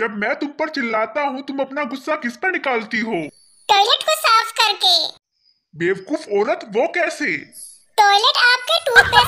जब मैं तुम पर चिल्लाता हूँ तुम अपना गुस्सा किस पर निकालती हो टॉयलेट को साफ करके बेवकूफ औरत वो कैसे टॉयलेट आपके टूट